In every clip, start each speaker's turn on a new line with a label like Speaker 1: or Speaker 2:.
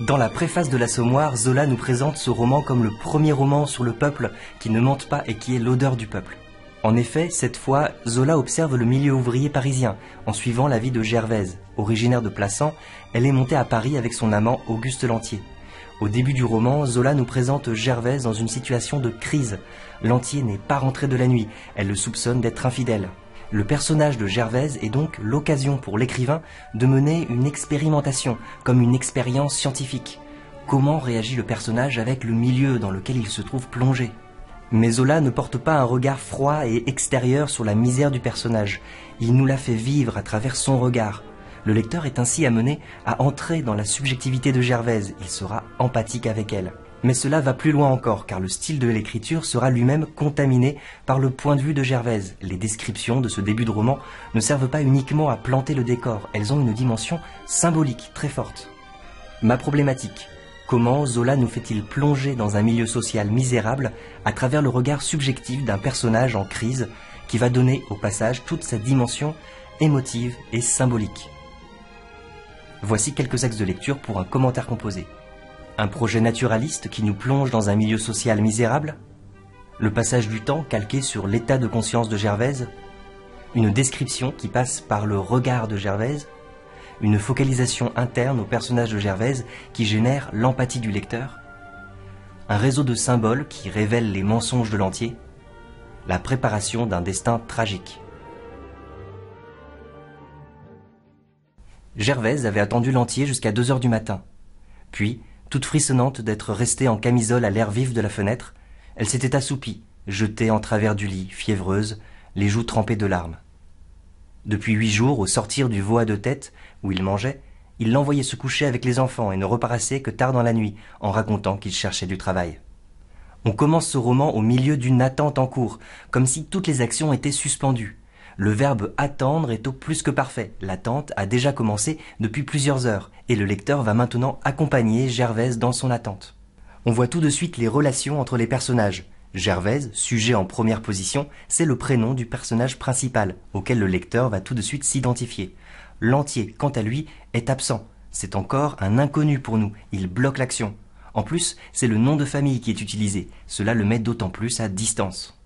Speaker 1: Dans la préface de l'Assommoir, Zola nous présente ce roman comme le premier roman sur le peuple qui ne mente pas et qui est l'odeur du peuple. En effet, cette fois, Zola observe le milieu ouvrier parisien en suivant la vie de Gervaise. Originaire de Plassans, elle est montée à Paris avec son amant Auguste Lantier. Au début du roman, Zola nous présente Gervaise dans une situation de crise. Lantier n'est pas rentré de la nuit, elle le soupçonne d'être infidèle. Le personnage de Gervaise est donc l'occasion pour l'écrivain de mener une expérimentation, comme une expérience scientifique. Comment réagit le personnage avec le milieu dans lequel il se trouve plongé mais Zola ne porte pas un regard froid et extérieur sur la misère du personnage. Il nous la fait vivre à travers son regard. Le lecteur est ainsi amené à entrer dans la subjectivité de Gervaise. Il sera empathique avec elle. Mais cela va plus loin encore, car le style de l'écriture sera lui-même contaminé par le point de vue de Gervaise. Les descriptions de ce début de roman ne servent pas uniquement à planter le décor, elles ont une dimension symbolique très forte. Ma problématique. Comment Zola nous fait-il plonger dans un milieu social misérable à travers le regard subjectif d'un personnage en crise qui va donner au passage toute sa dimension émotive et symbolique Voici quelques axes de lecture pour un commentaire composé. Un projet naturaliste qui nous plonge dans un milieu social misérable Le passage du temps calqué sur l'état de conscience de Gervaise Une description qui passe par le regard de Gervaise Une focalisation interne au personnage de Gervaise qui génère l'empathie du lecteur Un réseau de symboles qui révèle les mensonges de l'entier La préparation d'un destin tragique Gervaise avait attendu l'entier jusqu'à 2 heures du matin. Puis, toute frissonnante d'être restée en camisole à l'air vif de la fenêtre, elle s'était assoupie, jetée en travers du lit, fiévreuse, les joues trempées de larmes. Depuis huit jours, au sortir du veau à tête où il mangeait, il l'envoyait se coucher avec les enfants et ne reparaissait que tard dans la nuit, en racontant qu'il cherchait du travail. On commence ce roman au milieu d'une attente en cours, comme si toutes les actions étaient suspendues. Le verbe attendre est au plus que parfait. L'attente a déjà commencé depuis plusieurs heures et le lecteur va maintenant accompagner Gervaise dans son attente. On voit tout de suite les relations entre les personnages. Gervaise, sujet en première position, c'est le prénom du personnage principal auquel le lecteur va tout de suite s'identifier. L'entier, quant à lui, est absent. C'est encore un inconnu pour nous, il bloque l'action. En plus, c'est le nom de famille qui est utilisé, cela le met d'autant plus à distance.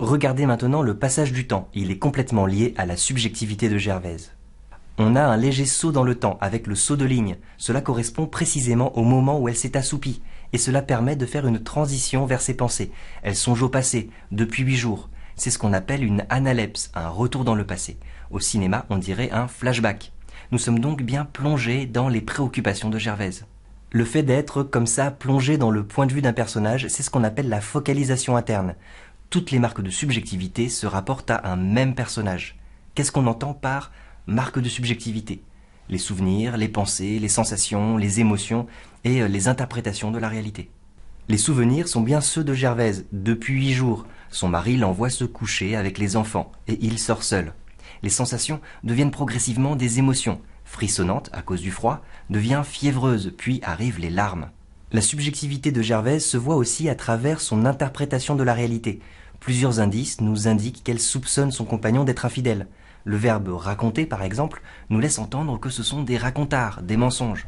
Speaker 1: Regardez maintenant le passage du temps, il est complètement lié à la subjectivité de Gervaise. On a un léger saut dans le temps avec le saut de ligne, cela correspond précisément au moment où elle s'est assoupie, et cela permet de faire une transition vers ses pensées. Elle songe au passé, depuis huit jours. C'est ce qu'on appelle une analepse, un retour dans le passé. Au cinéma, on dirait un flashback. Nous sommes donc bien plongés dans les préoccupations de Gervaise. Le fait d'être comme ça plongé dans le point de vue d'un personnage, c'est ce qu'on appelle la focalisation interne toutes les marques de subjectivité se rapportent à un même personnage. Qu'est-ce qu'on entend par marque de subjectivité Les souvenirs, les pensées, les sensations, les émotions et euh, les interprétations de la réalité. Les souvenirs sont bien ceux de Gervaise. Depuis huit jours, son mari l'envoie se coucher avec les enfants et il sort seul. Les sensations deviennent progressivement des émotions. Frissonnante à cause du froid, devient fiévreuse, puis arrivent les larmes. La subjectivité de Gervaise se voit aussi à travers son interprétation de la réalité. Plusieurs indices nous indiquent qu'elle soupçonne son compagnon d'être infidèle. Le verbe raconter, par exemple, nous laisse entendre que ce sont des racontards, des mensonges.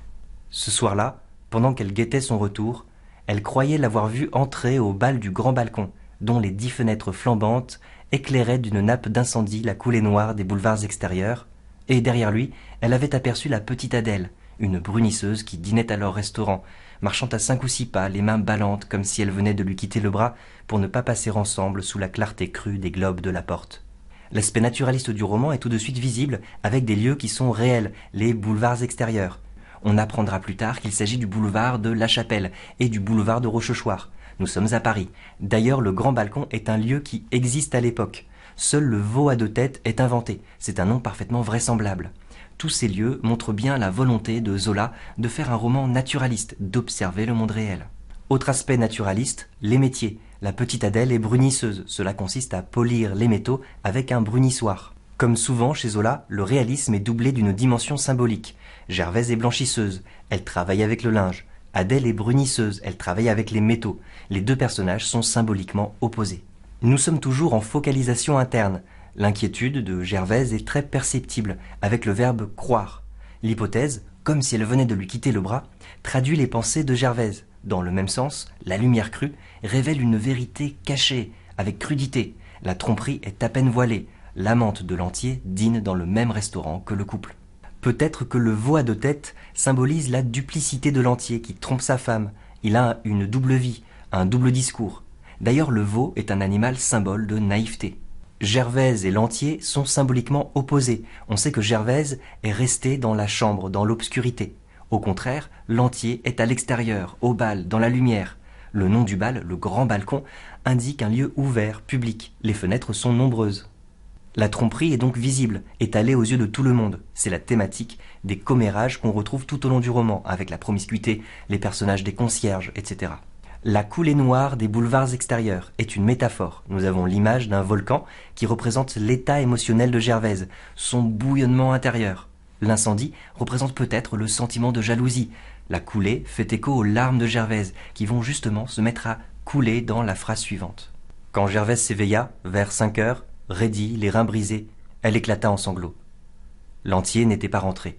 Speaker 1: Ce soir-là, pendant qu'elle guettait son retour, elle croyait l'avoir vu entrer au bal du grand balcon, dont les dix fenêtres flambantes éclairaient d'une nappe d'incendie la coulée noire des boulevards extérieurs, et derrière lui, elle avait aperçu la petite Adèle, une brunisseuse qui dînait à leur restaurant, marchant à cinq ou six pas, les mains ballantes comme si elle venait de lui quitter le bras pour ne pas passer ensemble sous la clarté crue des globes de la porte. L'aspect naturaliste du roman est tout de suite visible avec des lieux qui sont réels, les boulevards extérieurs. On apprendra plus tard qu'il s'agit du boulevard de La Chapelle et du boulevard de Rochechouart. Nous sommes à Paris. D'ailleurs, le Grand Balcon est un lieu qui existe à l'époque. Seul le veau à deux têtes est inventé. C'est un nom parfaitement vraisemblable tous ces lieux montrent bien la volonté de Zola de faire un roman naturaliste, d'observer le monde réel. Autre aspect naturaliste, les métiers. La petite Adèle est brunisseuse, cela consiste à polir les métaux avec un brunissoir. Comme souvent chez Zola, le réalisme est doublé d'une dimension symbolique. Gervaise est blanchisseuse, elle travaille avec le linge. Adèle est brunisseuse, elle travaille avec les métaux. Les deux personnages sont symboliquement opposés. Nous sommes toujours en focalisation interne. L'inquiétude de Gervaise est très perceptible avec le verbe croire. L'hypothèse, comme si elle venait de lui quitter le bras, traduit les pensées de Gervaise. Dans le même sens, la lumière crue révèle une vérité cachée, avec crudité. La tromperie est à peine voilée. L'amante de l'entier dîne dans le même restaurant que le couple. Peut-être que le veau à deux têtes symbolise la duplicité de l'entier qui trompe sa femme. Il a une double vie, un double discours. D'ailleurs, le veau est un animal symbole de naïveté. Gervaise et Lantier sont symboliquement opposés. On sait que Gervaise est restée dans la chambre, dans l'obscurité. Au contraire, Lantier est à l'extérieur, au bal, dans la lumière. Le nom du bal, le grand balcon, indique un lieu ouvert, public. Les fenêtres sont nombreuses. La tromperie est donc visible, étalée aux yeux de tout le monde. C'est la thématique des commérages qu'on retrouve tout au long du roman, avec la promiscuité, les personnages des concierges, etc. La coulée noire des boulevards extérieurs est une métaphore. Nous avons l'image d'un volcan qui représente l'état émotionnel de Gervaise, son bouillonnement intérieur. L'incendie représente peut-être le sentiment de jalousie. La coulée fait écho aux larmes de Gervaise, qui vont justement se mettre à couler dans la phrase suivante. Quand Gervaise s'éveilla, vers cinq heures, raidie, les reins brisés, elle éclata en sanglots. L'entier n'était pas rentré.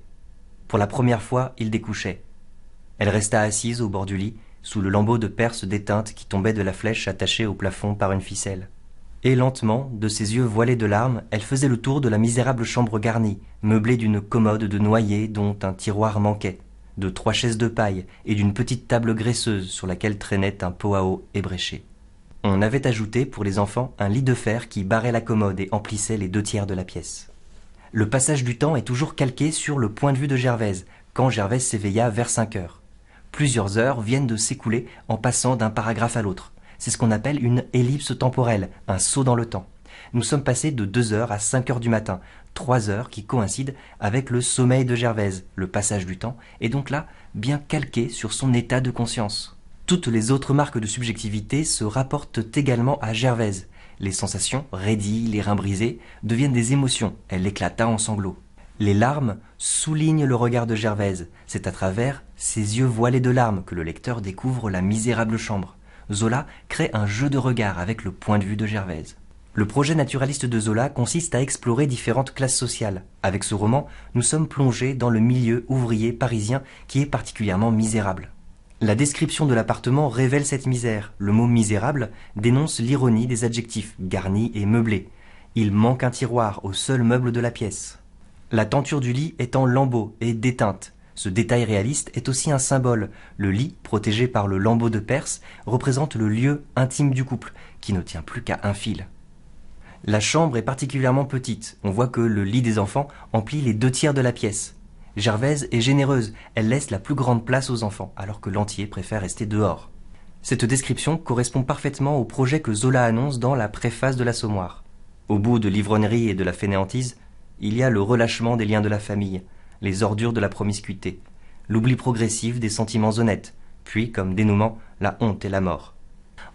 Speaker 1: Pour la première fois, il découchait. Elle resta assise au bord du lit sous le lambeau de perse déteinte qui tombait de la flèche attachée au plafond par une ficelle. Et lentement, de ses yeux voilés de larmes, elle faisait le tour de la misérable chambre garnie, meublée d'une commode de noyer dont un tiroir manquait, de trois chaises de paille et d'une petite table graisseuse sur laquelle traînait un pot à eau ébréché. On avait ajouté pour les enfants un lit de fer qui barrait la commode et emplissait les deux tiers de la pièce. Le passage du temps est toujours calqué sur le point de vue de Gervaise, quand Gervaise s'éveilla vers cinq heures plusieurs heures viennent de s'écouler en passant d'un paragraphe à l'autre. C'est ce qu'on appelle une ellipse temporelle, un saut dans le temps. Nous sommes passés de 2 heures à 5 heures du matin, 3 heures qui coïncident avec le sommeil de Gervaise, le passage du temps, est donc là, bien calqué sur son état de conscience. Toutes les autres marques de subjectivité se rapportent également à Gervaise. Les sensations, raidies, les reins brisés, deviennent des émotions. Elle éclata en sanglots. Les larmes soulignent le regard de Gervaise. C'est à travers ses yeux voilés de larmes que le lecteur découvre la misérable chambre. Zola crée un jeu de regard avec le point de vue de Gervaise. Le projet naturaliste de Zola consiste à explorer différentes classes sociales. Avec ce roman, nous sommes plongés dans le milieu ouvrier parisien qui est particulièrement misérable. La description de l'appartement révèle cette misère. Le mot misérable dénonce l'ironie des adjectifs garni et meublé. Il manque un tiroir au seul meuble de la pièce. La tenture du lit est en lambeaux et déteinte. Ce détail réaliste est aussi un symbole. Le lit, protégé par le lambeau de Perse, représente le lieu intime du couple, qui ne tient plus qu'à un fil. La chambre est particulièrement petite. On voit que le lit des enfants emplit les deux tiers de la pièce. Gervaise est généreuse, elle laisse la plus grande place aux enfants, alors que l'entier préfère rester dehors. Cette description correspond parfaitement au projet que Zola annonce dans la préface de l'Assommoir. Au bout de l'ivronnerie et de la fainéantise, il y a le relâchement des liens de la famille, les ordures de la promiscuité, l'oubli progressif des sentiments honnêtes, puis, comme dénouement, la honte et la mort.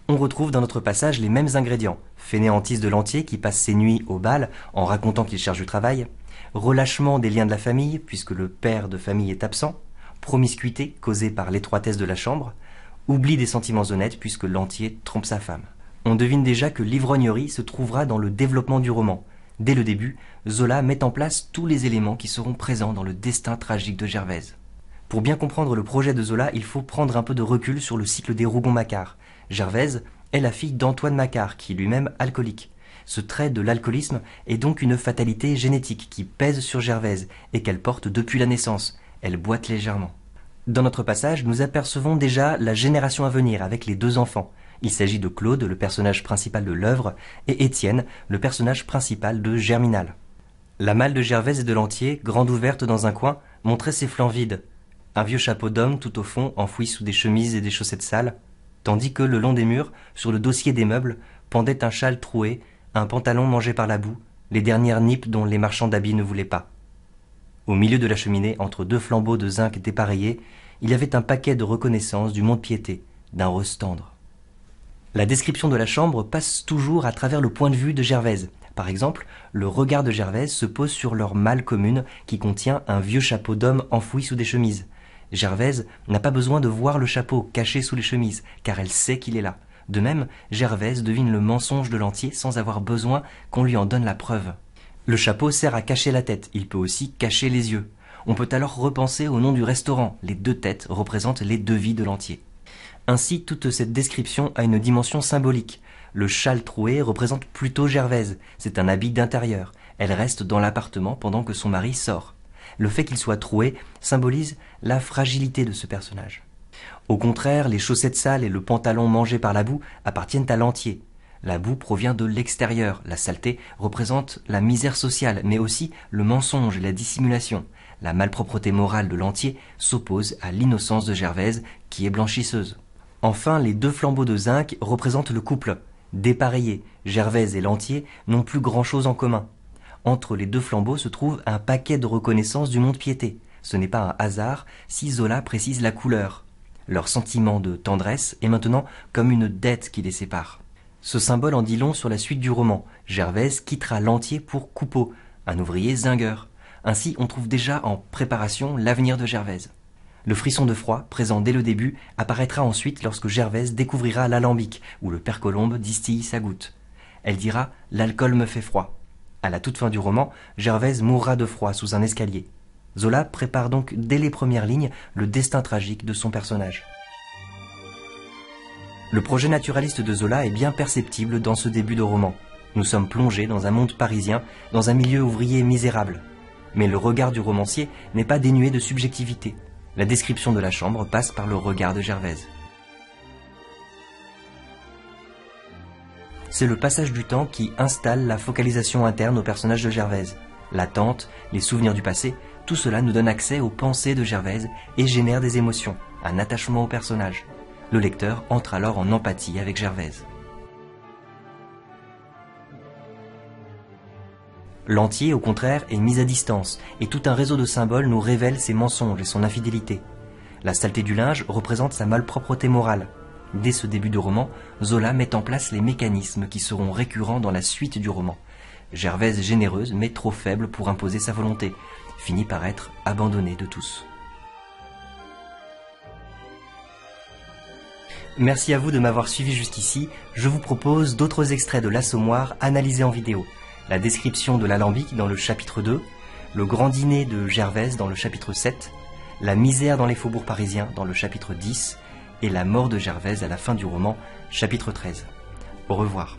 Speaker 1: On retrouve dans notre passage les mêmes ingrédients, fainéantise de l'entier qui passe ses nuits au bal en racontant qu'il cherche du travail, relâchement des liens de la famille puisque le père de famille est absent, promiscuité causée par l'étroitesse de la chambre, oubli des sentiments honnêtes puisque l'entier trompe sa femme. On devine déjà que l'ivrognerie se trouvera dans le développement du roman, Dès le début, Zola met en place tous les éléments qui seront présents dans le destin tragique de Gervaise. Pour bien comprendre le projet de Zola, il faut prendre un peu de recul sur le cycle des Rougon-Macquart. Gervaise est la fille d'Antoine Macquart, qui lui-même alcoolique. Ce trait de l'alcoolisme est donc une fatalité génétique qui pèse sur Gervaise et qu'elle porte depuis la naissance. Elle boite légèrement. Dans notre passage, nous apercevons déjà la génération à venir avec les deux enfants. Il s'agit de Claude, le personnage principal de l'œuvre, et Étienne, le personnage principal de Germinal. La malle de Gervaise et de Lantier, grande ouverte dans un coin, montrait ses flancs vides. Un vieux chapeau d'homme tout au fond, enfoui sous des chemises et des chaussettes sales, tandis que le long des murs, sur le dossier des meubles, pendait un châle troué, un pantalon mangé par la boue, les dernières nippes dont les marchands d'habits ne voulaient pas. Au milieu de la cheminée, entre deux flambeaux de zinc dépareillés, il y avait un paquet de reconnaissance du Mont-Piété, d'un rose la description de la chambre passe toujours à travers le point de vue de Gervaise. Par exemple, le regard de Gervaise se pose sur leur malle commune qui contient un vieux chapeau d'homme enfoui sous des chemises. Gervaise n'a pas besoin de voir le chapeau caché sous les chemises, car elle sait qu'il est là. De même, Gervaise devine le mensonge de l'entier sans avoir besoin qu'on lui en donne la preuve. Le chapeau sert à cacher la tête, il peut aussi cacher les yeux. On peut alors repenser au nom du restaurant, les deux têtes représentent les deux vies de l'entier. Ainsi, toute cette description a une dimension symbolique. Le châle troué représente plutôt Gervaise, c'est un habit d'intérieur. Elle reste dans l'appartement pendant que son mari sort. Le fait qu'il soit troué symbolise la fragilité de ce personnage. Au contraire, les chaussettes sales et le pantalon mangé par la boue appartiennent à l'entier. La boue provient de l'extérieur, la saleté représente la misère sociale, mais aussi le mensonge et la dissimulation. La malpropreté morale de l'entier s'oppose à l'innocence de Gervaise, qui est blanchisseuse. Enfin, les deux flambeaux de zinc représentent le couple. Dépareillés, Gervaise et Lantier n'ont plus grand-chose en commun. Entre les deux flambeaux se trouve un paquet de reconnaissance du monde piété Ce n'est pas un hasard si Zola précise la couleur. Leur sentiment de tendresse est maintenant comme une dette qui les sépare. Ce symbole en dit long sur la suite du roman. Gervaise quittera Lantier pour Coupeau, un ouvrier zingueur. Ainsi, on trouve déjà en préparation l'avenir de Gervaise. Le frisson de froid, présent dès le début, apparaîtra ensuite lorsque Gervaise découvrira l'alambic où le père Colombe distille sa goutte. Elle dira L'alcool me fait froid. À la toute fin du roman, Gervaise mourra de froid sous un escalier. Zola prépare donc dès les premières lignes le destin tragique de son personnage. Le projet naturaliste de Zola est bien perceptible dans ce début de roman. Nous sommes plongés dans un monde parisien, dans un milieu ouvrier misérable. Mais le regard du romancier n'est pas dénué de subjectivité. La description de la chambre passe par le regard de Gervaise. C'est le passage du temps qui installe la focalisation interne au personnage de Gervaise. L'attente, les souvenirs du passé, tout cela nous donne accès aux pensées de Gervaise et génère des émotions, un attachement au personnage. Le lecteur entre alors en empathie avec Gervaise. L'entier, au contraire, est mis à distance, et tout un réseau de symboles nous révèle ses mensonges et son infidélité. La saleté du linge représente sa malpropreté morale. Dès ce début de roman, Zola met en place les mécanismes qui seront récurrents dans la suite du roman. Gervaise généreuse mais trop faible pour imposer sa volonté, finit par être abandonnée de tous. Merci à vous de m'avoir suivi jusqu'ici. Je vous propose d'autres extraits de l'Assommoir analysés en vidéo la description de l'alambic dans le chapitre 2, le grand dîner de Gervaise dans le chapitre 7, la misère dans les faubourgs parisiens dans le chapitre 10 et la mort de Gervaise à la fin du roman, chapitre 13. Au revoir.